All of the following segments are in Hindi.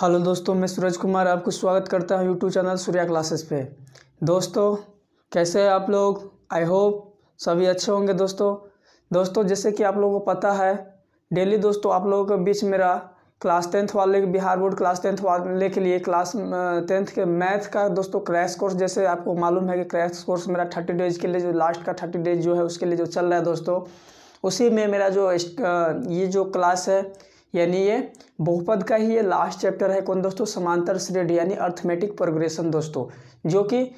हेलो दोस्तों मैं सूरज कुमार आपको स्वागत करता हूँ यूट्यूब चैनल सूर्या क्लासेस पे दोस्तों कैसे हैं आप लोग आई होप सभी अच्छे होंगे दोस्तों दोस्तों जैसे कि आप लोगों को पता है डेली दोस्तों आप लोगों के बीच मेरा क्लास टेंथ वाले बिहार बोर्ड क्लास टेंथ वाले के लिए क्लास टेंथ के मैथ का दोस्तों क्रैश कोर्स जैसे आपको मालूम है कि क्रैश कोर्स मेरा थर्टी डेज के लिए जो लास्ट का थर्टी डेज जो है उसके लिए जो चल रहा है दोस्तों उसी में मेरा जो ये जो क्लास है यानी ये बहुपद का ही ये लास्ट चैप्टर है कौन दोस्तों समांतर श्रेणी यानी अर्थमेटिक प्रोग्रेशन दोस्तों जो कि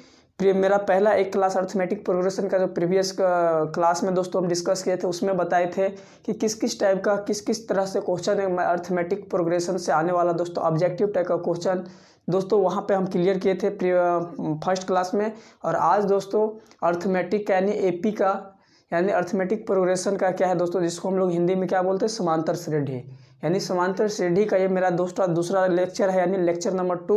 मेरा पहला एक क्लास अर्थमेटिक प्रोग्रेशन का जो प्रीवियस क्लास में दोस्तों हम डिस्कस किए थे उसमें बताए थे कि किस किस टाइप का किस किस तरह से क्वेश्चन अर्थमेटिक प्रोग्रेशन से आने वाला दोस्तों ऑब्जेक्टिव टाइप का क्वेश्चन दोस्तों वहाँ पे हम क्लियर किए थे फर्स्ट क्लास में और आज दोस्तों अर्थमेटिक यानी एपी का यानी अर्थमेटिक प्रोग्रेशन का क्या है दोस्तों जिसको हम लोग हिंदी में क्या बोलते हैं समांतर श्रेणी यानी समांतर श्रेणी का ये मेरा दोस्तों दूसरा लेक्चर है यानी लेक्चर नंबर टू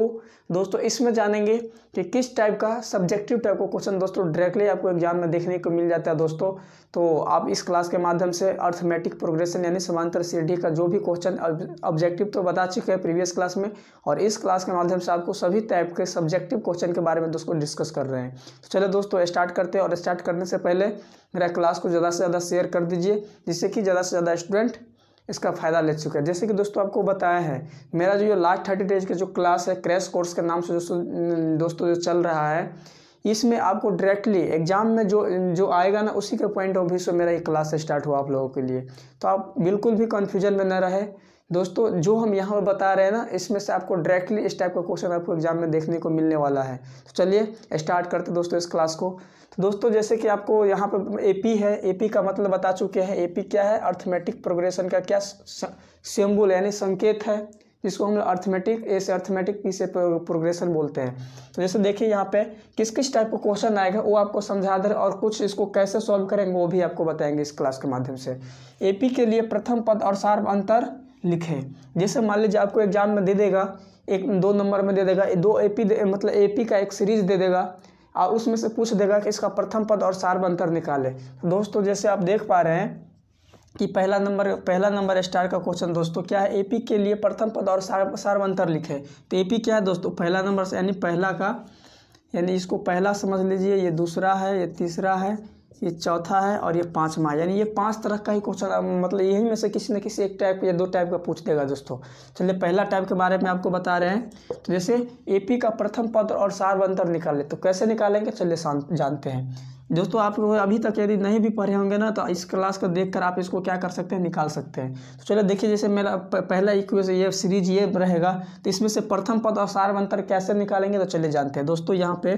दोस्तों इसमें जानेंगे कि किस टाइप का सब्जेक्टिव टाइप का क्वेश्चन दोस्तों डायरेक्टली आपको एग्जाम में देखने को मिल जाता है दोस्तों तो आप इस क्लास के माध्यम से अर्थमेटिक प्रोग्रेशन यानी समांतर श्रेणी का जो भी क्वेश्चन ऑब्जेक्टिव तो बता चुके हैं प्रीवियस क्लास में और इस क्लास के माध्यम से आपको सभी टाइप के सब्जेक्टिव क्वेश्चन के बारे में दोस्तों डिस्कस कर रहे हैं तो चलो दोस्तों स्टार्ट करते हैं और स्टार्ट करने से पहले मेरा क्लास को ज़्यादा से ज़्यादा शेयर कर दीजिए जिससे कि ज़्यादा से ज़्यादा स्टूडेंट इसका फ़ायदा ले चुके हैं जैसे कि दोस्तों आपको बताया है मेरा जो ये लास्ट थर्टी डेज का जो क्लास है क्रैश कोर्स के नाम से दोस्तों दोस्तों जो चल रहा है इसमें आपको डायरेक्टली एग्जाम में जो जो आएगा ना उसी के पॉइंट ऑफ व्यू से मेरा ये क्लास स्टार्ट हुआ आप लोगों के लिए तो आप बिल्कुल भी कन्फ्यूजन में न रहे दोस्तों जो हम यहाँ पर बता रहे हैं ना इसमें से आपको डायरेक्टली इस टाइप का क्वेश्चन आपको एग्जाम में देखने को मिलने वाला है तो चलिए स्टार्ट करते हैं दोस्तों इस क्लास को तो दोस्तों जैसे कि आपको यहाँ पर एपी है एपी का मतलब बता चुके हैं एपी क्या है अर्थमेटिक प्रोग्रेशन का क्या सिम्बुल यानी संकेत है जिसको हम लोग अर्थमेटिक ए से अर्थमेटिक पी से प्रोग्रेशन बोलते हैं तो जैसे देखिए यहाँ पे किस किस टाइप का क्वेश्चन आएगा वो आपको समझा दे और कुछ इसको कैसे सॉल्व करेंगे वो भी आपको बताएंगे इस क्लास के माध्यम से एपी के लिए प्रथम पद और सार्व अंतर लिखें जैसे मान लीजिए आपको एग्ज़ाम में दे देगा एक दो नंबर में दे देगा दो एपी दे, मतलब एपी का एक सीरीज दे देगा और उसमें से पूछ देगा कि इसका प्रथम पद और सार्व अंतर निकालें तो दोस्तों जैसे आप देख पा रहे हैं कि पहला नंबर पहला नंबर स्टार का क्वेश्चन दोस्तों क्या है एपी के लिए प्रथम पद और सार्व अंतर लिखें तो एपी क्या है दोस्तों पहला नंबर यानी पहला का यानी इसको पहला समझ लीजिए ये दूसरा है ये तीसरा है ये चौथा है और ये पाँचवा है यानी ये पांच तरह का ही क्वेश्चन मतलब यही में से किसी न किसी एक टाइप या दो टाइप का पूछ देगा दोस्तों चलिए पहला टाइप के बारे में आपको बता रहे हैं तो जैसे एपी का प्रथम पद और सार्वंतर निकाले तो कैसे निकालेंगे चलिए जानते हैं दोस्तों आप अभी तक यदि नहीं भी पढ़े होंगे ना तो इस क्लास को देखकर आप इसको क्या कर सकते हैं निकाल सकते हैं तो चलिए देखिए जैसे मेरा पहला इक्वेशन ये सीरीज ये रहेगा तो इसमें से प्रथम पद और सार्व अंतर कैसे निकालेंगे तो चलिए जानते हैं दोस्तों यहाँ पे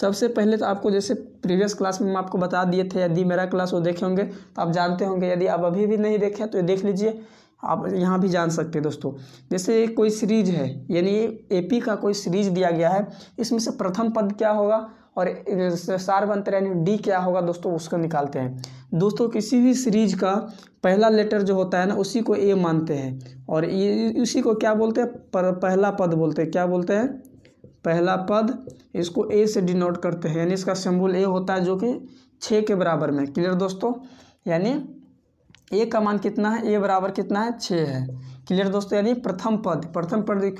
सबसे पहले तो आपको जैसे प्रीवियस क्लास में आपको बता दिए थे यदि मेरा क्लास वो देखे होंगे तो आप जानते होंगे यदि आप अभी भी नहीं देखे तो देख लीजिए आप यहाँ भी जान सकते हैं दोस्तों जैसे कोई सीरीज है यानी एपी का कोई सीरीज दिया गया है इसमें से प्रथम पद क्या होगा और सार यानी डी क्या होगा दोस्तों उसको निकालते हैं दोस्तों किसी भी सीरीज का पहला लेटर जो होता है ना उसी को ए मानते हैं और ये उसी को क्या बोलते हैं पर पहला पद बोलते हैं क्या बोलते हैं पहला पद इसको ए से डिनोट करते हैं यानी इसका सिंबल ए होता है जो कि छः के बराबर में क्लियर दोस्तों यानी ए का मान कितना है ए बराबर कितना है छः है क्लियर दोस्तों यानी प्रथम पद प्रथम पद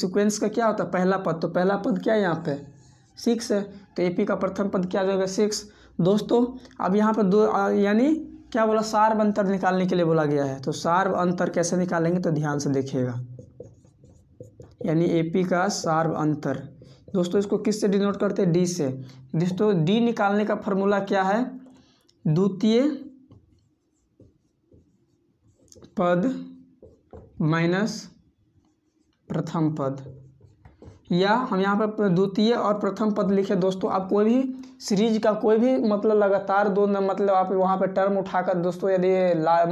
सिक्वेंस का क्या होता है पहला पद तो पहला पद क्या है यहाँ पे सिक्स है तो ए का प्रथम पद क्या जाएगा सिक्स दोस्तों अब यहाँ पर दो यानी क्या बोला सार्व अंतर निकालने के लिए बोला गया है तो सार्व अंतर कैसे निकालेंगे तो ध्यान से देखिएगा यानी ए पी का सार्व अंतर दोस्तों इसको किस से डिनोट करते हैं डी से दोस्तों डी निकालने का फॉर्मूला क्या है द्वितीय पद माइनस प्रथम पद या हम यहाँ पर द्वितीय और प्रथम पद लिखे दोस्तों आप कोई भी सीरीज का कोई भी मतलब लगातार दो मतलब आप वहाँ पर टर्म उठाकर दोस्तों यदि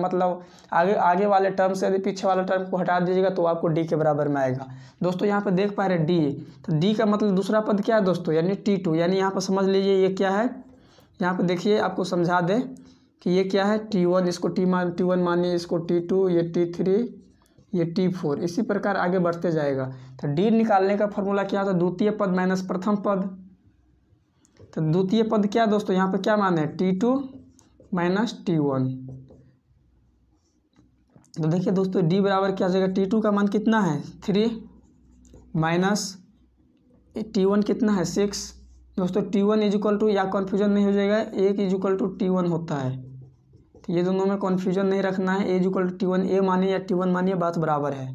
मतलब आगे आगे वाले टर्म से यदि पीछे वाला टर्म को हटा दीजिएगा तो आपको डी के बराबर में आएगा दोस्तों यहाँ पर देख पा रहे डी तो डी का मतलब दूसरा पद क्या है दोस्तों यानी टी टू यानी यहाँ पर समझ लीजिए ये क्या है यहाँ पर देखिए आपको समझा दें कि ये क्या है टी वन इसको टी मान टी वन मानिए इसको टी टू ये टी थ्री ये टी फोर इसी प्रकार आगे बढ़ते जाएगा तो डी निकालने का फॉर्मूला क्या था द्वितीय पद माइनस प्रथम पद तो द्वितीय पद क्या दोस्तों यहाँ पर क्या मान है T two minus T one तो देखिए दोस्तों डी बराबर क्या जाएगा टी टू का मान कितना है थ्री माइनस टी वन कितना है सिक्स दोस्तों T one is equal to या कन्फ्यूजन नहीं हो जाएगा एक is equal to T one होता है तो ये दोनों में कन्फ्यूजन नहीं रखना है is equal to T one a मानिए या टी वन मानिए बात बराबर है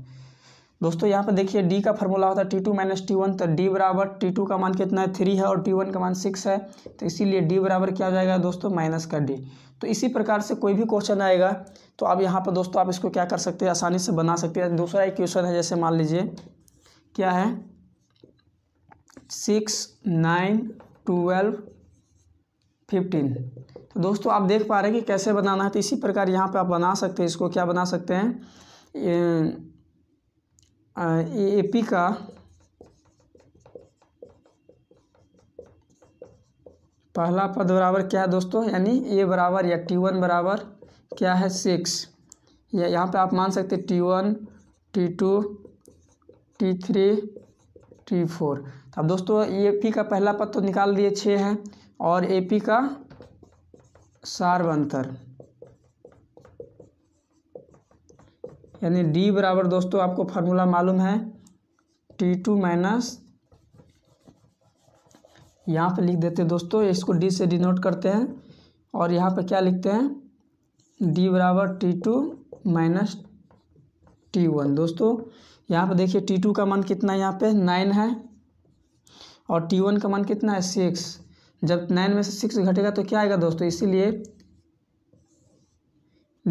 दोस्तों यहाँ पर देखिए डी का फॉर्मूला होता है T two minus T one तो डी बराबर टी टू का मान कितना है थ्री है और टी वन का मान सिक्स है तो इसीलिए डी बराबर क्या जाएगा दोस्तों माइनस का डी तो इसी प्रकार से कोई भी क्वेश्चन आएगा तो आप यहाँ पर दोस्तों आप इसको क्या कर सकते हैं आसानी से बना सकते हैं दूसरा एक क्वेश्चन है जैसे मान लीजिए क्या है सिक्स नाइन ट्वेल्व फिफ्टीन तो दोस्तों आप देख पा रहे हैं कि कैसे बनाना है तो इसी प्रकार यहाँ पे आप बना सकते हैं इसको क्या बना सकते हैं ए ए पी का पहला पद बराबर क्या है दोस्तों यानी ए बराबर या टी वन बराबर क्या है सिक्स या यहाँ पे आप मान सकते हैं T one T two T three T four अब दोस्तों ए पी का पहला पद तो निकाल दिए छः है और ए पी का सार्वंतर यानी डी बराबर दोस्तों आपको फार्मूला मालूम है टी टू माइनस यहाँ पर लिख देते हैं दोस्तों इसको डी से डिनोट करते हैं और यहाँ पर क्या लिखते हैं डी बराबर T two minus T one दोस्तों यहाँ पर देखिए टी टू का मान कितना यहाँ पे नाइन है और टी वन का मान कितना है सिक्स जब नाइन में से सिक्स घटेगा तो क्या आएगा दोस्तों इसीलिए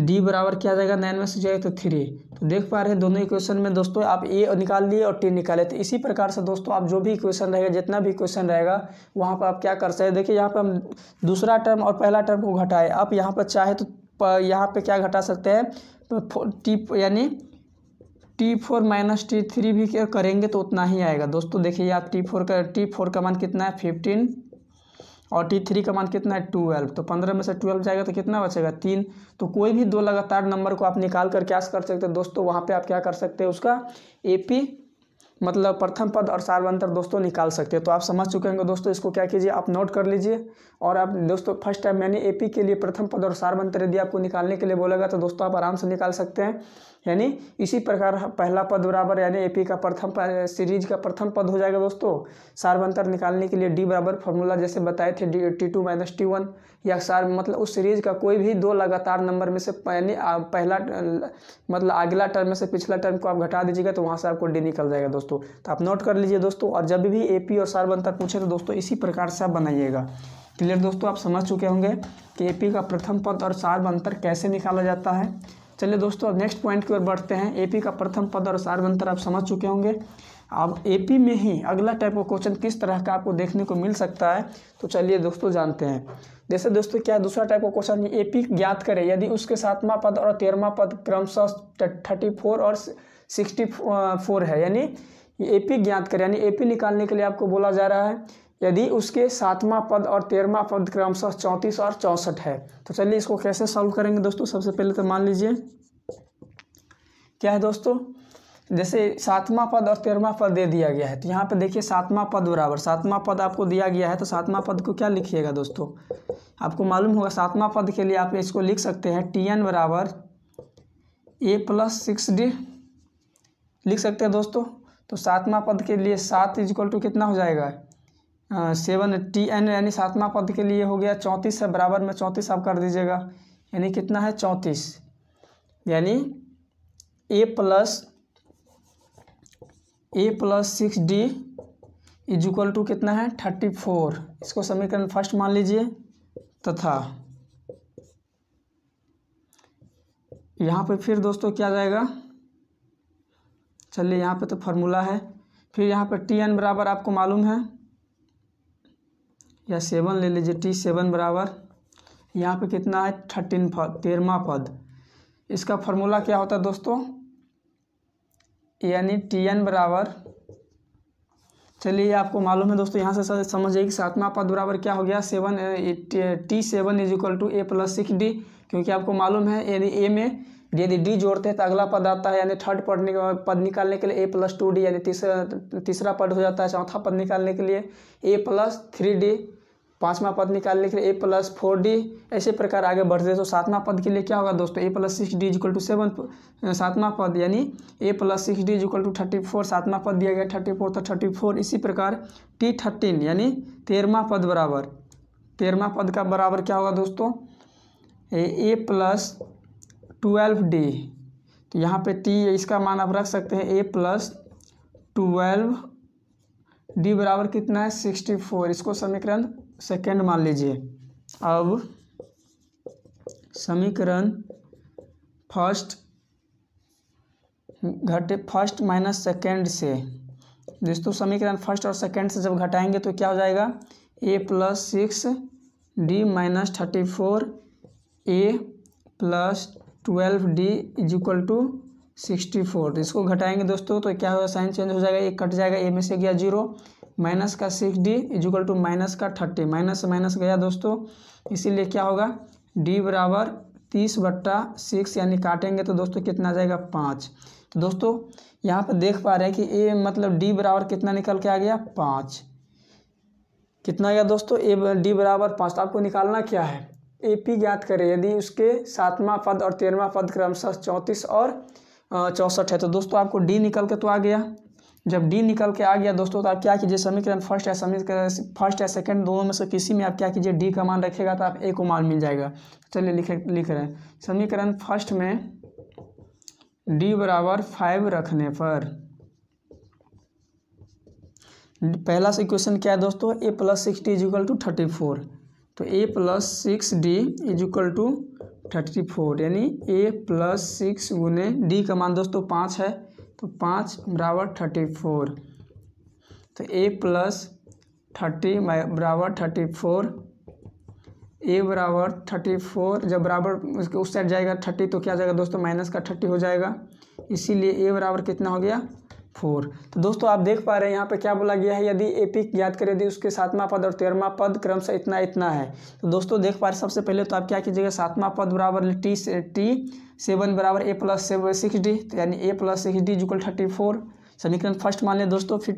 डी बराबर क्या जाएगा नाइन में से जाएगा तो थ्री तो देख पा रहे हैं दोनों इक्वेशन में दोस्तों आप ए निकाल लिए और टी निकाले तो इसी प्रकार से दोस्तों आप जो भी इक्वेशन रहेगा जितना भी इक्वेशन रहेगा वहाँ पर आप क्या कर सकते हैं देखिए यहाँ पर हम दूसरा टर्म और पहला टर्म को घटाए आप यहाँ पर चाहे तो यहाँ पर क्या घटा सकते हैं तो टी यानी T four minus T three भी करेंगे तो उतना ही आएगा दोस्तों देखिए आप टी फोर का टी फोर का मान कितना है फिफ्टीन और टी थ्री का मान कितना है ट्वेल्व तो पंद्रह में से ट्वेल्व जाएगा तो कितना बचेगा तीन तो कोई भी दो लगातार नंबर को आप निकाल कर क्या कर सकते हैं दोस्तों वहाँ पे आप क्या कर सकते हैं उसका ए पी मतलब प्रथम पद और सार्वंतर दोस्तों निकाल सकते हैं तो आप समझ चुके होंगे दोस्तों इसको क्या कीजिए आप नोट कर लीजिए और आप दोस्तों फर्स्ट टाइम मैंने एपी के लिए प्रथम पद और सार्वंतर यदि आपको निकालने के लिए बोलेगा तो दोस्तों आप आराम से निकाल सकते हैं यानी इसी प्रकार पहला पद बराबर यानी एपी का प्रथम सीरीज का प्रथम पद हो जाएगा दोस्तों सार्वंतर निकालने के लिए डी बराबर फॉर्मूला जैसे बताए थे D T two minus T one या सार मतलब उस सीरीज का कोई भी दो लगातार नंबर में से यानी पहला मतलब अगला टर्म में से पिछला टर्म को आप घटा दीजिएगा तो वहाँ से आपको डी निकल जाएगा दोस्तों दोस्तों तो आप नोट कर लीजिए दोस्तों और जब भी ए और सार बनता पूछे तो दोस्तों इसी प्रकार से आप बनाइएगा क्लियर दोस्तों आप समझ चुके होंगे कि ए का प्रथम पद और सार बंतर कैसे निकाला जाता है चलिए दोस्तों अब नेक्स्ट पॉइंट की ओर बढ़ते हैं एपी का प्रथम पद और सार बंतर आप समझ चुके होंगे अब एपी में ही अगला टाइप का क्वेश्चन किस तरह का आपको देखने को मिल सकता है तो चलिए दोस्तों जानते हैं जैसे दोस्तों क्या दूसरा टाइप का क्वेश्चन ए पी ज्ञात करें यदि उसके सातवां पद और तेरहवा पद क्रमशः थर्टी फोर और सिक्सटी फोर है यानी ये ए पी ज्ञात करें यानी ए पी निकालने के लिए आपको बोला जा रहा है यदि उसके सातवां पद और तेरहवा पद क्रमशः चौंतीस और चौंसठ है तो चलिए इसको कैसे सॉल्व करेंगे दोस्तों सबसे पहले तो मान लीजिए क्या है दोस्तों जैसे सातवां पद और तेरहवा पद दे दिया गया है तो यहाँ पे देखिए सातवां पद बराबर सातवां पद आपको दिया गया है तो सातवां पद को क्या लिखिएगा दोस्तों आपको मालूम होगा सातवां पद के लिए आप इसको लिख सकते हैं टी एन बराबर ए प्लस सिक्स डी लिख सकते हैं दोस्तों तो सातवां पद के लिए सात इक्वल टू कितना हो जाएगा सेवन टी एन यानी सातवां पद के लिए हो गया चौंतीस है बराबर में चौंतीस आप कर दीजिएगा यानी कितना है चौंतीस यानी a plus a plus six D is equal to कितना है थर्टी फोर इसको समीकरण फर्स्ट मान लीजिए तथा यहाँ पे फिर दोस्तों क्या जाएगा चलिए यहाँ पे तो फार्मूला है फिर यहाँ पर टी एन बराबर आपको मालूम है या सेवन ले लीजिए टी सेवन बराबर यहाँ पे कितना है थर्टीन पद तेरहवा पद इसका फार्मूला क्या होता है दोस्तों यानी टी एन बराबर चलिए आपको मालूम है दोस्तों यहाँ से समझ समझिए कि सातवां पद बराबर क्या हो गया seven T seven is equal to A plus six D क्योंकि आपको मालूम है यानी ए में यदि डी जोड़ते हैं तो अगला पद आता है यानी थर्ड पद पद निकालने के लिए ए प्लस टू डी यानी तीसरा तीसरा पद हो जाता है चौथा पद निकालने के लिए ए प्लस थ्री डी पाँचवा पद निकालने के लिए ए प्लस फोर डी ऐसे प्रकार आगे बढ़ते तो सातवां पद के लिए क्या होगा दोस्तों ए plus six D equal to seven सातवां पद यानी a plus six D equal to thirty four सातवां पद दिया गया थर्टी फोर तो थर्टी फोर इसी प्रकार टी थर्टीन यानी तेरहवा पद बराबर तेरहवा पद का बराबर क्या होगा दोस्तों ए प्लस ट्वेल्व डी तो यहाँ पे टी इसका मान आप रख सकते हैं ए प्लस ट्वेल्व डी बराबर कितना है सिक्सटी फोर इसको समीकरण सेकेंड मान लीजिए अब समीकरण फर्स्ट घटे फर्स्ट माइनस सेकेंड से दोस्तों तो समीकरण फर्स्ट और सेकेंड से जब घटाएंगे तो क्या हो जाएगा a plus six D minus thirty four a plus twelve D is equal to sixty four तो इसको घटाएंगे दोस्तों तो क्या होगा साइन चेंज हो जाएगा ये कट जाएगा ए में से गया जीरो माइनस का six D is equal to minus का थर्टी माइनस माइनस गया दोस्तों इसीलिए क्या होगा डी बराबर तीस बट्टा सिक्स यानी काटेंगे तो दोस्तों कितना आ जाएगा पाँच तो दोस्तों यहाँ पर देख पा रहे हैं कि ए मतलब डी बराबर कितना निकल के आ गया पाँच कितना गया दोस्तों ए डी बराबर पाँच तो आपको निकालना क्या है ए पी ज्ञात करें यदि उसके सातवां पद और तेरहवा पद क्रमशः चौंतीस और चौंसठ है तो दोस्तों आपको डी निकल के तो आ गया जब डी निकल के आ गया दोस्तों तो आप क्या कीजिए समीकरण फर्स्ट या समीकरण फर्स्ट या सेकंड दोनों में से किसी में आप क्या कीजिए डी का मान रखेगा तो आप ए को मान मिल जाएगा चलिए लिखे लिख रहे हैं समीकरण फर्स्ट में डी बराबर फाइव रखने पर पहला इक्वेशन क्या है दोस्तों ए plus sixty is equal to thirty four तो a plus six D is equal to thirty four यानी ए प्लस सिक्स गुने डी का मान दोस्तों पाँच है तो पाँच बराबर थर्टी फोर तो ए प्लस थर्टी बराबर थर्टी फोर ए बराबर थर्टी फोर जब बराबर उसके उस साइड जाएगा थर्टी तो क्या जाएगा दोस्तों माइनस का थर्टी हो जाएगा इसीलिए ए बराबर कितना हो गया फोर तो दोस्तों आप देख पा रहे हैं यहाँ पे क्या बोला गया है यदि एपिक याद करें यदि उसके सातवां पद और तेरहवा पद क्रम से इतना इतना है तो दोस्तों देख पा रहे सबसे पहले तो आप क्या कीजिएगा सातवां पद बराबर टी से टी सेवन बराबर ए प्लस सेवन सिक्स डी तो यानी a plus six D equal thirty four समीकरण फर्स्ट मान लें दोस्तों फिर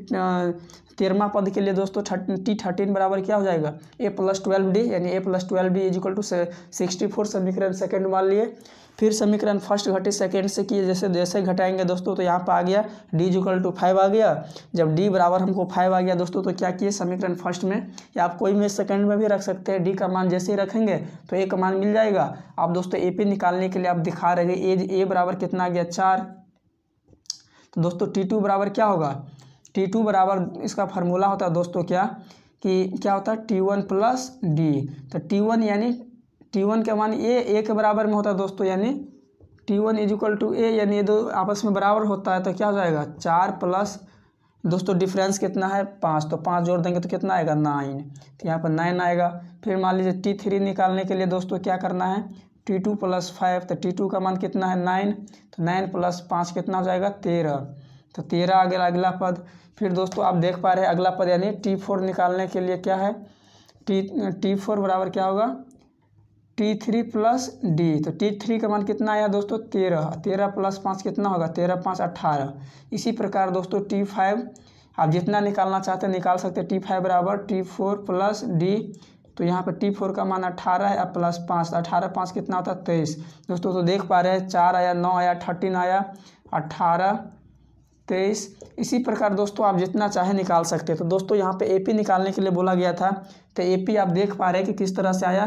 तेरहवा पद के लिए दोस्तों टी थर्टीन बराबर क्या हो जाएगा ए प्लस ट्वेल्व डी यानी a plus twelve D is equal to sixty four समीकरण सेकेंड मान लिए फिर समीकरण फर्स्ट घटे सेकेंड से किए जैसे जैसे घटाएंगे दोस्तों तो यहाँ पर आ गया डी जुकल टू फाइव आ गया जब डी बराबर हमको फाइव आ गया दोस्तों तो क्या किए समीकरण फर्स्ट में या आप कोई में सेकेंड में भी रख सकते हैं डी का मान जैसे ही रखेंगे तो ए का मान मिल जाएगा आप दोस्तों ए पी निकालने के लिए आप दिखा रहे ए ए बराबर कितना आ गया चार तो दोस्तों टी टू बराबर क्या होगा टी टू बराबर इसका फार्मूला होता है दोस्तों क्या कि क्या होता है टी वन प्लस डी तो टी वन यानी टी वन का मान ए ए के बराबर में होता है दोस्तों यानी T one is equal to a यानी ये दो आपस में बराबर होता है तो क्या हो जाएगा चार प्लस दोस्तों डिफरेंस कितना है पाँच तो पाँच जोड़ देंगे तो कितना आएगा नाइन तो यहाँ पर नाइन आएगा फिर मान लीजिए टी थ्री निकालने के लिए दोस्तों क्या करना है टी टू प्लस फाइव तो टी टू का मान कितना है नाइन तो नाइन प्लस पाँच कितना हो जाएगा तेरह तो तेरह आ गया अगला पद फिर दोस्तों आप देख पा रहे हैं अगला पद यानी टी फोर निकालने के लिए क्या है टी टी फोर बराबर क्या होगा टी थ्री प्लस डी तो टी थ्री का मान कितना आया दोस्तों तेरह तेरह प्लस पाँच कितना होगा तेरह पाँच अट्ठारह इसी प्रकार दोस्तों टी फाइव आप जितना निकालना चाहते हैं निकाल सकते हैं टी फाइव बराबर टी फोर प्लस डी तो यहाँ पर टी फोर का मान अट्ठारह है और प्लस पाँच तो अठारह पाँच कितना होता है तेईस दोस्तों तो देख पा रहे हैं चार आया नौ आया थर्टीन आया अट्ठारह तेईस इसी प्रकार दोस्तों आप जितना चाहे निकाल सकते हैं तो दोस्तों यहाँ पे एपी निकालने के लिए बोला गया था तो ए पी आप देख पा रहे हैं कि किस तरह से आया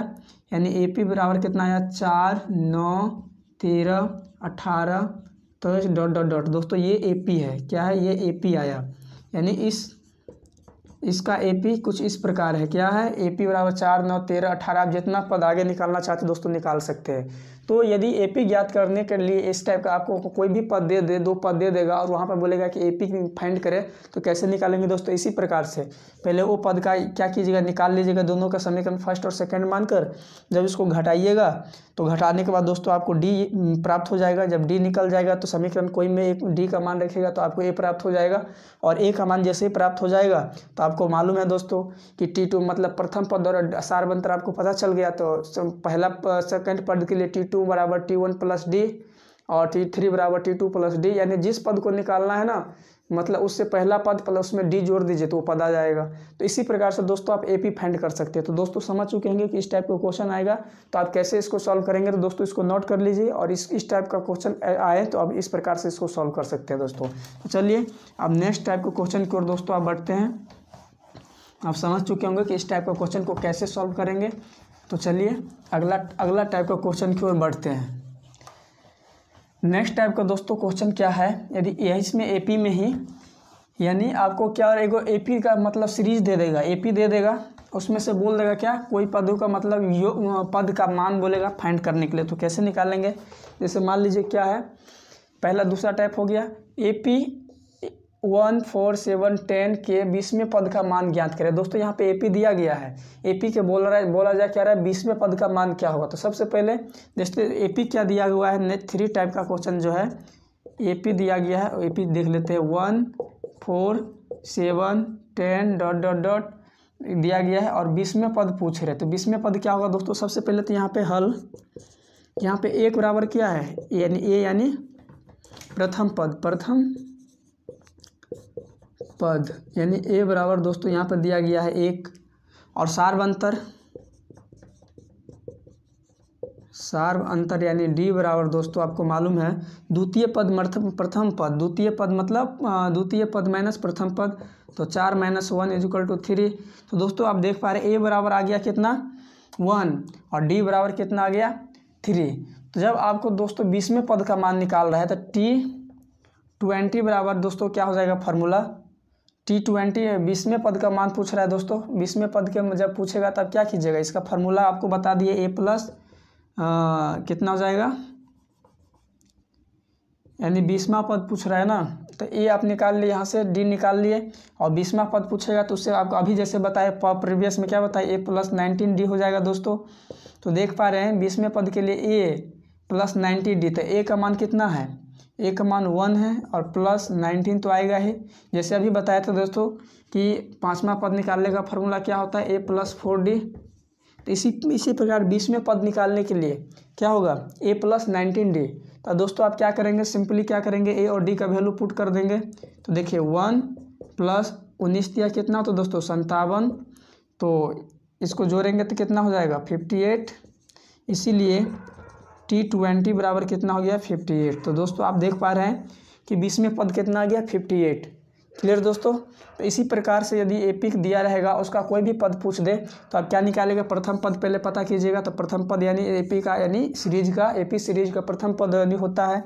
यानी ए पी बराबर कितना आया चार नौ तेरह अठारह तो डॉट डॉट डॉट दोस्तों ये ए पी है क्या है ये ए पी आया यानी इस इसका ए पी कुछ इस प्रकार है क्या है ए पी बराबर चार नौ तेरह अठारह आप जितना पद आगे निकालना चाहते दोस्तों निकाल सकते हैं तो यदि ए पी ज्ञात करने के लिए इस टाइप का आपको कोई भी पद दे दे दो पद दे देगा और वहाँ पर बोलेगा कि ए पी फाइंड करें तो कैसे निकालेंगे दोस्तों इसी प्रकार से पहले वो पद का क्या कीजिएगा निकाल लीजिएगा दोनों का समीकरण फर्स्ट और सेकंड मानकर जब इसको घटाइएगा तो घटाने के बाद दोस्तों आपको डी प्राप्त हो जाएगा जब डी निकल जाएगा तो समीकरण कोई में एक डी का मान रखेगा तो आपको ए प्राप्त हो जाएगा और ए का मान जैसे ही प्राप्त हो जाएगा तो आपको मालूम है दोस्तों कि टी टू मतलब प्रथम पद और सार्वंतर आपको पता चल गया तो पहला सेकेंड पद के लिए टी टू बराबर टी वन प्लस डी और टी थ्री बराबर टी टू प्लस डी यानी जिस पद को निकालना है ना मतलब उससे पहला पद प्लस उसमें डी जोड़ दीजिए तो वो पद आ जाएगा तो इसी प्रकार से दोस्तों आप ए पी फाइंड कर सकते हैं तो दोस्तों समझ चुके होंगे कि इस टाइप का क्वेश्चन आएगा तो आप कैसे इसको सॉल्व करेंगे तो दोस्तों इसको नोट कर लीजिए और इस इस टाइप का क्वेश्चन आए तो आप इस प्रकार से इसको सॉल्व कर सकते हैं दोस्तों तो चलिए अब नेक्स्ट टाइप का क्वेश्चन की ओर दोस्तों आप बढ़ते हैं आप समझ चुके होंगे कि इस टाइप का क्वेश्चन को कैसे सॉल्व करेंगे तो चलिए अगला अगला टाइप का क्वेश्चन की ओर बढ़ते हैं नेक्स्ट टाइप का दोस्तों क्वेश्चन क्या है यदि इसमें एपी में ही यानी आपको क्या और एगो एपी का मतलब सीरीज दे देगा एपी दे देगा उसमें से बोल देगा क्या कोई पदों का मतलब यो पद का मान बोलेगा फाइंड करने के लिए तो कैसे निकालेंगे जैसे मान लीजिए क्या है पहला दूसरा टाइप हो गया A P one four seven ten के बीसवें पद का मान ज्ञात करें दोस्तों यहाँ पे एपी दिया गया है एपी के बोल रहा है बोला जा क्या रहा है बीसवें पद का मान क्या होगा तो सबसे पहले जैसे एपी क्या दिया हुआ है थ्री टाइप का क्वेश्चन जो है एपी दिया गया है एपी देख लेते हैं one four seven ten dot dot dot दिया गया है और बीसवें पद पूछ रहे तो बीसवें पद क्या होगा दोस्तों सबसे पहले तो यहाँ पे हल यहाँ पे एक बराबर क्या है यानी ए यानी प्रथम पद प्रथम पद यानी ए बराबर दोस्तों यहाँ पर दिया गया है एक और सार्व अंतर सार्व अंतर यानी डी बराबर दोस्तों आपको मालूम है द्वितीय पद प्रथम पद द्वितीय पद मतलब द्वितीय पद माइनस प्रथम पद तो चार minus one equal to three तो दोस्तों आप देख पा रहे ए बराबर आ गया कितना वन और डी बराबर कितना आ गया थ्री तो जब आपको दोस्तों बीसवें पद का मान निकाल रहा है तो टी ट्वेंटी बराबर दोस्तों क्या हो जाएगा फार्मूला टी ट्वेंटी बीसवें पद का मान पूछ रहा है दोस्तों बीसवें पद के जब पूछेगा तब क्या कीजिएगा इसका फॉर्मूला आपको बता दिए ए प्लस कितना हो जाएगा यानी बीसवा पद पूछ रहा है ना तो ए आप निकाल लिए यहाँ से डी निकाल लिए और बीसवा पद पूछेगा तो उससे आपको अभी जैसे बताए प्रीवियस में क्या बताए ए प्लस नाइनटीन डी हो जाएगा दोस्तों तो देख पा रहे हैं बीसवें पद के लिए ए प्लस नाइन्टी डी तो ए का मान कितना है ए का मान वन है और प्लस नाइनटीन तो आएगा ही जैसे अभी बताया था दोस्तों कि पाँचवा पद निकालने का फॉर्मूला क्या होता है ए प्लस फोर डी तो इसी इसी प्रकार बीसवें पद निकालने के लिए क्या होगा ए प्लस नाइनटीन डी तो दोस्तों आप क्या करेंगे सिंपली क्या करेंगे ए और डी का वैल्यू पुट कर देंगे तो देखिए वन प्लस उन्नीस दिया कितना तो दोस्तों संतावन तो इसको जोड़ेंगे तो कितना हो जाएगा फिफ्टी एट इसीलिए टी ट्वेंटी बराबर कितना हो गया फिफ्टी एट तो दोस्तों आप देख पा रहे हैं कि बीसवें पद कितना आ गया फिफ्टी एट क्लियर दोस्तों तो इसी प्रकार से यदि एपिक दिया रहेगा उसका कोई भी पद पूछ दे तो आप क्या निकालेगा प्रथम पद पहले पता कीजिएगा तो प्रथम पद यानी एपी का यानी सीरीज का एपी सीरीज का प्रथम पद यानी होता है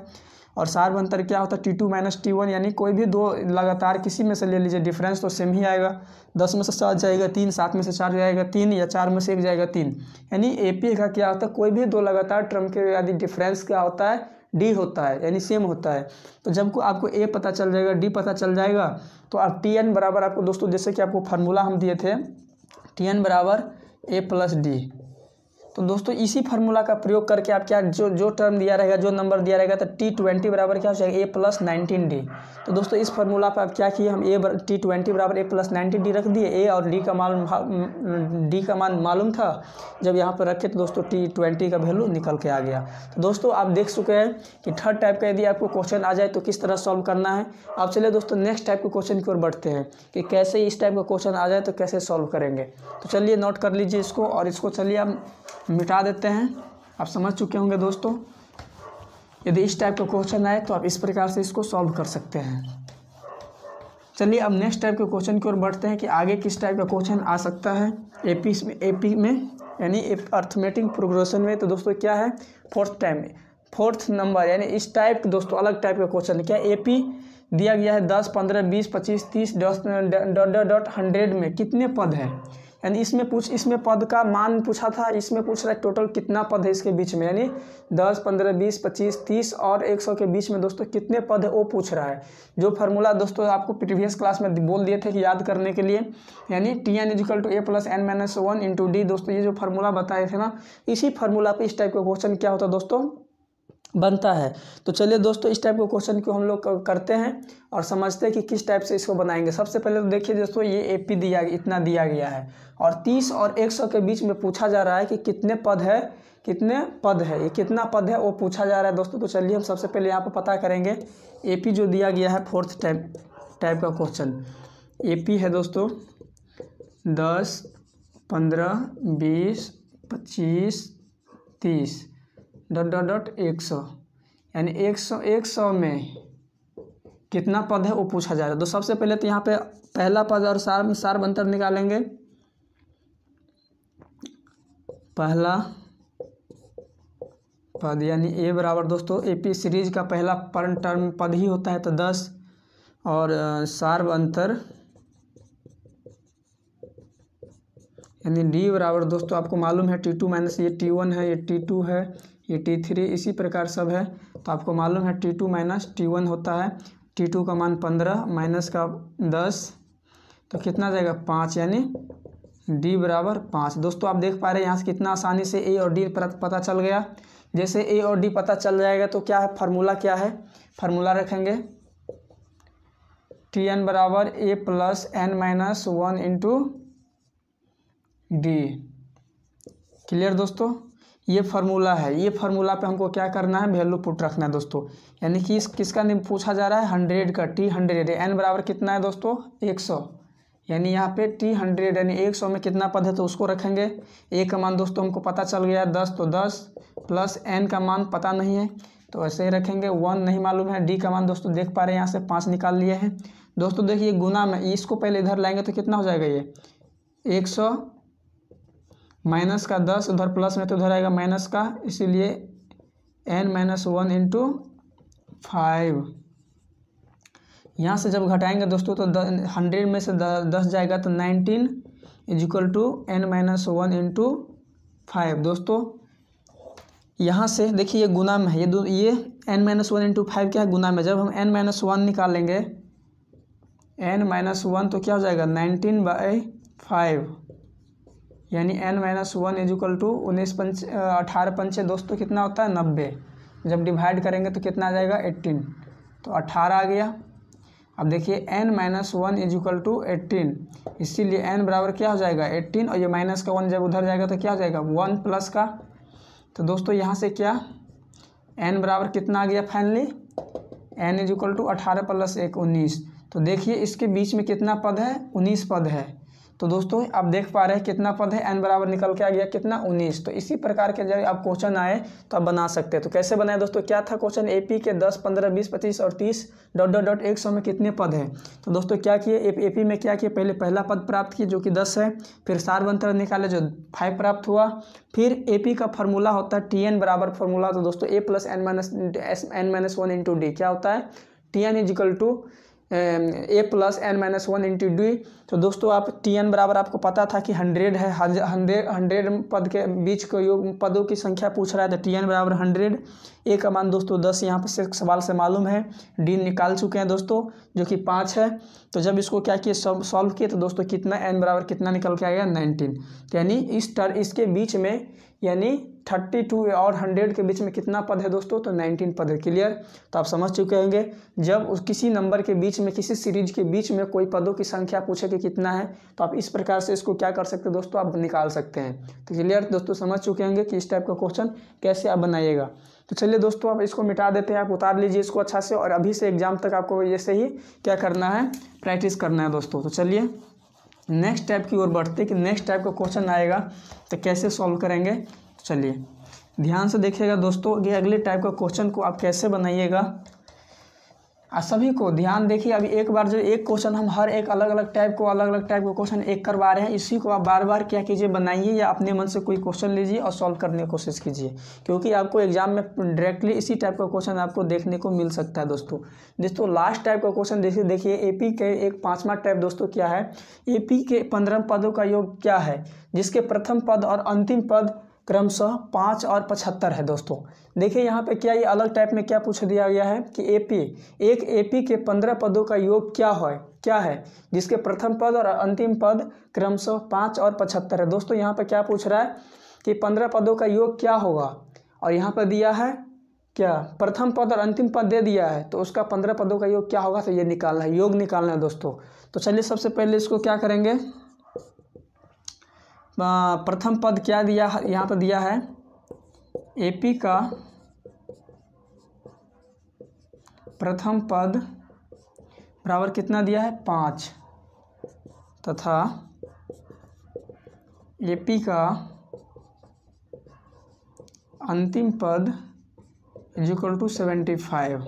और सार्व अंतर क्या होता है T two minus T one यानी कोई भी दो लगातार किसी में से ले लीजिए डिफरेंस तो सेम ही आएगा दस में से सात जाएगा तीन सात में से चार जाएगा तीन या चार में से एक जाएगा तीन यानी ए का क्या होता है कोई भी दो लगातार ट्रम के यदि डिफरेंस क्या होता है डी होता है यानी सेम होता है तो जब को आपको ए पता चल जाएगा डी पता चल जाएगा तो आप टी एन बराबर आपको दोस्तों जैसे कि आपको फार्मूला हम दिए थे टी एन बराबर ए प्लस डी तो दोस्तों इसी फार्मूला का प्रयोग करके आप क्या जो जो टर्म दिया रहेगा जो नंबर दिया रहेगा तो टी ट्वेंटी बराबर क्या हो जाएगा ए प्लस नाइनटीन डी तो दोस्तों इस फार्मूला पर आप क्या किए हम ए टी ट्वेंटी बराबर ए प्लस नाइनटीन डी रख दिए ए और डी का मालूम डी का मान मालूम था जब यहाँ पर रखे तो दोस्तों टी ट्वेंटी का वैल्यू निकल के आ गया तो दोस्तों आप देख चुके हैं कि थर्ड टाइप का यदि आपको क्वेश्चन आ जाए तो किस तरह सॉल्व करना है आप चलिए दोस्तों नेक्स्ट टाइप के क्वेश्चन की ओर बढ़ते हैं कि कैसे इस टाइप का क्वेश्चन आ जाए तो कैसे सॉल्व करेंगे तो चलिए नोट कर लीजिए इसको और इसको चलिए आप मिटा देते हैं आप समझ चुके होंगे दोस्तों यदि इस टाइप का क्वेश्चन आए तो आप इस प्रकार से इसको सॉल्व कर सकते हैं चलिए अब नेक्स्ट टाइप के क्वेश्चन की ओर बढ़ते हैं कि आगे किस टाइप का क्वेश्चन आ सकता है पी में पी में यानी अर्थमेटिक प्रोग्रेशन में तो दोस्तों क्या है फोर्थ टाइम में फोर्थ नंबर यानी इस टाइप दोस्तों अलग टाइप का क्वेश्चन क्या ए पी दिया गया है दस पंद्रह बीस पच्चीस तीस डॉट डॉट हंड्रेड में कितने पद हैं यानी इसमें पूछ इसमें पद का मान पूछा था इसमें पूछ रहा है टोटल कितना पद है इसके बीच में यानी दस पंद्रह बीस पच्चीस तीस और एक सौ के बीच में दोस्तों कितने पद है वो पूछ रहा है जो फार्मूला दोस्तों आपको प्रीवियस क्लास में बोल दिए थे कि याद करने के लिए यानी T N equal to A plus N minus one into D दोस्तों ये जो फार्मूला बताए थे ना इसी फार्मूला पर इस टाइप का क्वेश्चन क्या होता है दोस्तों बनता है तो चलिए दोस्तों इस टाइप के क्वेश्चन को हम लोग करते हैं और समझते हैं कि किस टाइप से इसको बनाएंगे सबसे पहले तो देखिए दोस्तों ये एपी दिया इतना दिया गया है और तीस और एक सौ के बीच में पूछा जा रहा है कि कितने पद है कितने पद है ये कितना पद है वो पूछा जा रहा है दोस्तों तो चलिए हम सबसे पहले यहाँ पर पता करेंगे ए जो दिया गया है फोर्थ टाइप टाइप का क्वेश्चन ए है दोस्तों दस पंद्रह बीस पच्चीस तीस डॉट डॉट डॉट एक सौ यानी एक सौ एक सौ में कितना पद है वो पूछा जाएगा तो सबसे पहले तो यहाँ पे पहला पद और सार सार्व अंतर निकालेंगे पहला पद यानी ए बराबर दोस्तों ए पी सीरीज का पहला पर टर्म पद ही होता है तो दस और सार्व अंतर यानी डी बराबर दोस्तों आपको मालूम है टी टू माइनस ये टी वन है ये टी टू है ये टी थ्री इसी प्रकार सब है तो आपको मालूम है T two minus T one होता है टी टू का मान पंद्रह माइनस का दस तो कितना जाएगा पाँच यानी डी बराबर पाँच दोस्तों आप देख पा रहे हैं यहाँ से कितना आसानी से ए और डी पता चल गया जैसे ए और डी पता चल जाएगा तो क्या है फार्मूला क्या है फार्मूला रखेंगे टी एन बराबर ए plus N minus one into D clear दोस्तों ये फार्मूला है ये फार्मूला पे हमको क्या करना है वैल्यू पुट रखना है दोस्तों यानी कि इस किसका निम पूछा जा रहा है हंड्रेड का टी हंड्रेड एन बराबर कितना है दोस्तों एक सौ यानी यहाँ पे टी हंड्रेड यानी एक सौ में कितना पद है तो उसको रखेंगे ए का मान दोस्तों हमको पता चल गया दस तो दस प्लस एन का मान पता नहीं है तो ऐसे ही रखेंगे वन नहीं मालूम है डी का मान दोस्तों देख पा रहे हैं यहाँ से पाँच निकाल लिए हैं दोस्तों देखिए गुना में इसको पहले इधर लाएंगे तो कितना हो जाएगा ये एक सौ माइनस का दस उधर प्लस में तो उधर आएगा माइनस का इसीलिए N minus one into five यहाँ से जब घटाएंगे दोस्तों तो हंड्रेड में से दस जाएगा तो nineteen is equal to N minus one into five दोस्तों यहाँ से देखिए ये गुना में है ये दो ये N minus one into five क्या है गुना में जब हम एन माइनस वन निकालेंगे एन माइनस वन तो क्या हो जाएगा नाइनटीन बाई फाइव यानी N minus one equal to उन्नीस पंच अठारह पंचे दोस्तों कितना होता है नब्बे जब डिवाइड करेंगे तो कितना आ जाएगा एट्टीन तो अट्ठारह आ गया अब देखिए N minus one equal to eighteen इसीलिए एन बराबर क्या हो जाएगा एट्टीन और ये माइनस का वन जब उधर जाएगा तो क्या हो जाएगा वन प्लस का तो दोस्तों यहाँ से क्या एन बराबर कितना आ गया फाइनली एन इजिकल टू अठारह प्लस एक उन्नीस तो देखिए इसके बीच में कितना पद है उन्नीस पद है तो दोस्तों आप देख पा रहे हैं कितना पद है एन बराबर निकल के आ गया कितना उन्नीस तो इसी प्रकार के जब आप क्वेश्चन आए तो आप बना सकते हैं तो कैसे बनाए दोस्तों क्या था क्वेश्चन ए पी के दस पंद्रह बीस पच्चीस और तीस डॉट डॉट डॉट एक सौ में कितने पद हैं तो दोस्तों क्या किए ए पी में क्या किए पहले पहला पद प्राप्त किए जो कि दस है फिर सार्वंतर निकाले जो फाइव प्राप्त हुआ फिर ए पी का फॉर्मूला होता है टी एन बराबर फॉर्मूला तो दोस्तों ए plus N minus N minus one into D क्या होता है T N equal to A plus N minus one into D तो दोस्तों आप टी एन बराबर आपको पता था कि हंड्रेड है हंड्रेड हंड्रेड पद के बीच को योग पदों की संख्या पूछ रहा है तो टी एन बराबर हंड्रेड ए का मान दोस्तों दस यहाँ पर सिर्फ सवाल से मालूम है डी निकाल चुके हैं दोस्तों जो कि पाँच है तो जब इसको क्या किए सॉल्व किए तो दोस्तों कितना एन बराबर कितना निकल के आ गया नाइनटीन यानी इस टर इसके बीच में यानी थर्टी टू और हंड्रेड के बीच में कितना पद है दोस्तों तो नाइनटीन पद है क्लियर तो आप समझ चुके होंगे जब उस किसी नंबर के बीच में किसी सीरीज के बीच में कोई पदों की संख्या पूछे कि कितना है तो आप इस प्रकार से इसको क्या कर सकते हैं दोस्तों आप निकाल सकते हैं तो क्लियर दोस्तों समझ चुके होंगे कि इस टाइप का क्वेश्चन कैसे आप बनाइएगा तो चलिए दोस्तों आप इसको मिटा देते हैं आप उतार लीजिए इसको अच्छा से और अभी से एग्जाम तक आपको ये ही क्या करना है प्रैक्टिस करना है दोस्तों तो चलिए नेक्स्ट टाइप की ओर बढ़ते कि नेक्स्ट टाइप का क्वेश्चन आएगा तो कैसे सॉल्व करेंगे चलिए ध्यान से देखिएगा दोस्तों ये अगले टाइप का क्वेश्चन को आप कैसे बनाइएगा आ सभी को ध्यान देखिए अभी एक बार जो एक क्वेश्चन हम हर एक अलग अलग टाइप को अलग अलग टाइप को क्वेश्चन एक करवा रहे हैं इसी को आप बार बार क्या कीजिए बनाइए या अपने मन से कोई क्वेश्चन लीजिए और सॉल्व करने की कोशिश कीजिए क्योंकि आपको एग्जाम में डायरेक्टली इसी टाइप का क्वेश्चन आपको देखने को मिल सकता है दोस्तों दोस्तों लास्ट टाइप का क्वेश्चन देखिए देखिए ए के एक पाँचवा टाइप दोस्तों क्या है ए के पंद्रह पदों का योग क्या है जिसके प्रथम पद और अंतिम पद क्रमशः पाँच और पचहत्तर है दोस्तों देखिए यहाँ पे क्या ये अलग टाइप में क्या पूछ दिया गया है कि एपी एक एपी के पंद्रह पदों का योग क्या है क्या है जिसके प्रथम पद और अंतिम पद क्रमशः पाँच और पचहत्तर है दोस्तों यहाँ पे क्या पूछ रहा है कि पंद्रह पदों का योग क्या होगा और यहाँ पर दिया है क्या प्रथम पद और अंतिम पद दे दिया है तो उसका पंद्रह पदों का योग क्या होगा तो ये निकालना है योग निकालना है दोस्तों तो चलिए सबसे पहले इसको क्या करेंगे प्रथम पद क्या दिया यहाँ पर दिया है एपी का प्रथम पद बराबर कितना दिया है पाँच तथा एपी का अंतिम पद is equal to seventy five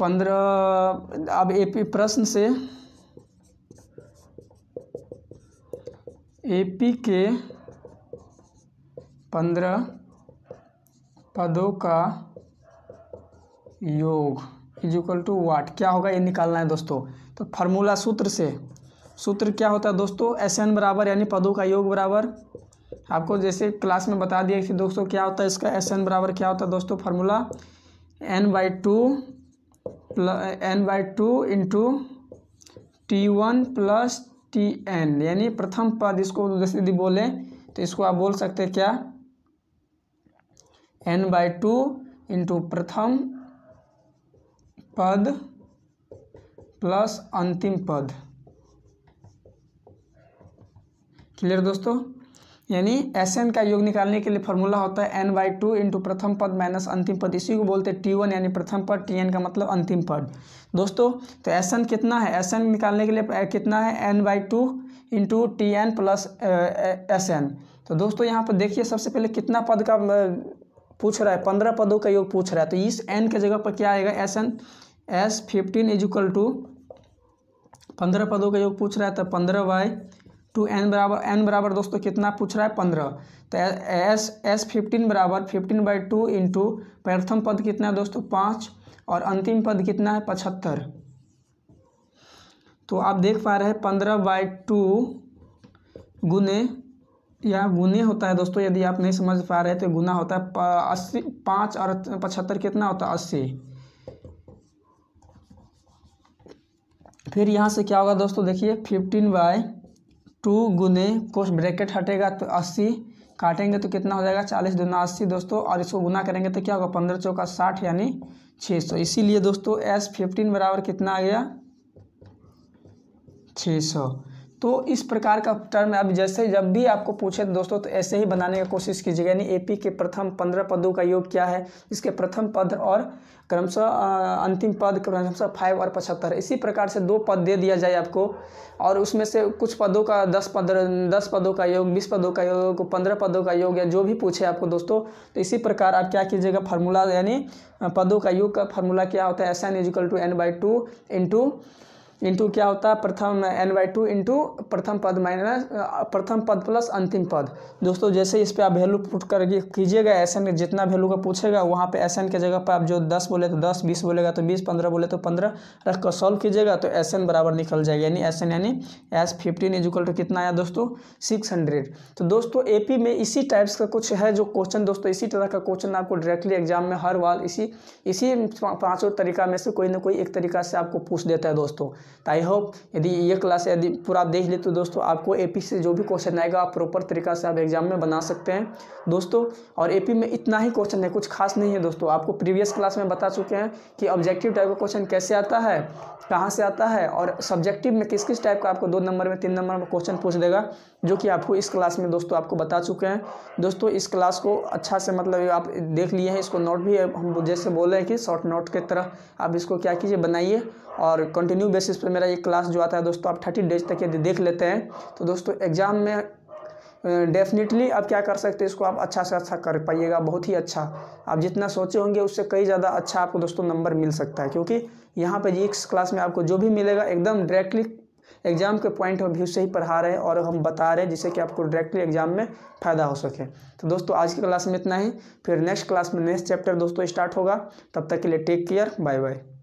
पंद्रह अब एपी प्रश्न से ए पी के पंद्रह पदों का योग इज इक्वल टू वाट क्या होगा ये निकालना है दोस्तों तो फार्मूला सूत्र से सूत्र क्या होता है दोस्तों एस एन बराबर यानी पदों का योग बराबर आपको जैसे क्लास में बता दिया कि दोस्तों क्या होता है इसका एस एन बराबर क्या होता है दोस्तों formula N by two N by two into T one plus T N यानी प्रथम पद इसको जैसे यदि बोले तो इसको आप बोल सकते हैं क्या एन बाई टू इंटू प्रथम पद प्लस अंतिम पद क्लियर दोस्तों यानी एस एन का योग निकालने के लिए फॉर्मूला होता है एन बाई टू इंटू प्रथम पद माइनस अंतिम पद इसी को बोलते हैं टी वन यानी प्रथम पद टी एन का मतलब अंतिम पद दोस्तों तो एस एन कितना है एस एन निकालने के लिए कितना है N by two into T N plus S N तो दोस्तों यहाँ पर देखिए सबसे पहले कितना पद का पूछ रहा है पंद्रह पदों का योग पूछ रहा है तो इस एन के जगह पर क्या आएगा S N S fifteen is equal to पंद्रह पदों का योग पूछ रहा है तो पंद्रह बाई टू एन बराबर एन बराबर दोस्तों कितना पूछ रहा है पंद्रह तो एस एस फिफ्टीन बराबर फिफ्टीन बाई टू इंटू प्रथम पद कितना है दोस्तों पाँच और अंतिम पद कितना है पचहत्तर तो आप देख पा रहे हैं पंद्रह बाई टू गुने या गुने होता है दोस्तों यदि आप नहीं समझ पा रहे तो गुना होता है अस्सी पाँच और पचहत्तर कितना होता है अस्सी फिर यहाँ से क्या होगा दोस्तों देखिए फिफ्टीन बाय टू गुने कोस ब्रैकेट हटेगा तो अस्सी काटेंगे तो कितना हो जाएगा चालीस दुना अस्सी दोस्तों और इसको गुना करेंगे तो क्या होगा पंद्रह चौका साठ यानी छः सौ इसीलिए दोस्तों एस फिफ्टीन बराबर कितना आ गया छः सौ तो इस प्रकार का टर्म अब जैसे जब भी आपको पूछे तो दोस्तों तो ऐसे ही बनाने की कोशिश कीजिएगा यानी एपी के प्रथम पंद्रह पदों का योग क्या है इसके प्रथम पद और क्रमशः अंतिम पद क्रमशः फाइव और पचहत्तर इसी प्रकार से दो पद दे दिया जाए आपको और उसमें से कुछ पदों का दस पद दस पदों का योग बीस पदों का योग पंद्रह पदों का योग या जो भी पूछे आपको दोस्तों तो इसी प्रकार आप क्या कीजिएगा फार्मूला यानी पदों का योग का फार्मूला क्या होता है S N equal to N by two into into क्या होता है प्रथम एन बाई टू इंटू प्रथम पद माइनस प्रथम पद प्लस अंतिम पद दोस्तों जैसे इस पर आप वैल्यू पुट कर कीजिएगा एस एन जितना वैल्यू का पूछेगा वहाँ पे एस एन के जगह पर आप जो दस बोले तो दस बीस बोलेगा तो बीस पंद्रह बोले तो पंद्रह रख कर सॉल्व कीजिएगा तो एस एन बराबर निकल जाएगा यानी एस एन यानी एस फिफ्टीन इजुकल टू कितना आया दोस्तों सिक्स हंड्रेड तो दोस्तों ए पी में इसी टाइप्स का कुछ है जो क्वेश्चन दोस्तों इसी तरह का क्वेश्चन आपको डायरेक्टली एग्जाम में हर बार इसी इसी पाँचों तरीका में से कोई ना कोई एक तरीका से आपको पूछ देता है दोस्तों तो आई होप यदि ये क्लास यदि पूरा आप देख ले तो दोस्तों आपको एपी से जो भी क्वेश्चन आएगा आप प्रॉपर तरीका से आप एग्जाम में बना सकते हैं दोस्तों और एपी में इतना ही क्वेश्चन है कुछ खास नहीं है दोस्तों आपको प्रीवियस क्लास में बता चुके हैं कि ऑब्जेक्टिव टाइप का क्वेश्चन कैसे आता है कहाँ से आता है और सब्जेक्टिव में किस किस टाइप का आपको दो नंबर में तीन नंबर में क्वेश्चन पूछ देगा जो कि आपको इस क्लास में दोस्तों आपको बता चुके हैं दोस्तों इस क्लास को अच्छा से मतलब आप देख लिए हैं इसको नोट भी हम जैसे बोल रहे हैं कि शॉर्ट नोट की तरह आप इसको क्या कीजिए बनाइए और कंटिन्यू बेसिस बेसिस पर मेरा ये क्लास जो आता है दोस्तों आप थर्टी डेज तक यदि देख लेते हैं तो दोस्तों एग्ज़ाम में डेफिनेटली आप क्या कर सकते हैं इसको आप अच्छा से अच्छा कर पाइएगा बहुत ही अच्छा आप जितना सोचे होंगे उससे कई ज़्यादा अच्छा आपको दोस्तों नंबर मिल सकता है क्योंकि यहाँ पर इस क्लास में आपको जो भी मिलेगा एकदम डायरेक्टली एग्ज़ाम के पॉइंट ऑफ व्यू से ही पढ़ा रहे हैं और हम बता रहे हैं जिससे कि आपको डायरेक्टली एग्ज़ाम में फ़ायदा हो सके तो दोस्तों आज की क्लास में इतना ही फिर नेक्स्ट क्लास में नेक्स्ट चैप्टर दोस्तों स्टार्ट होगा तब तक के लिए टेक केयर बाय बाय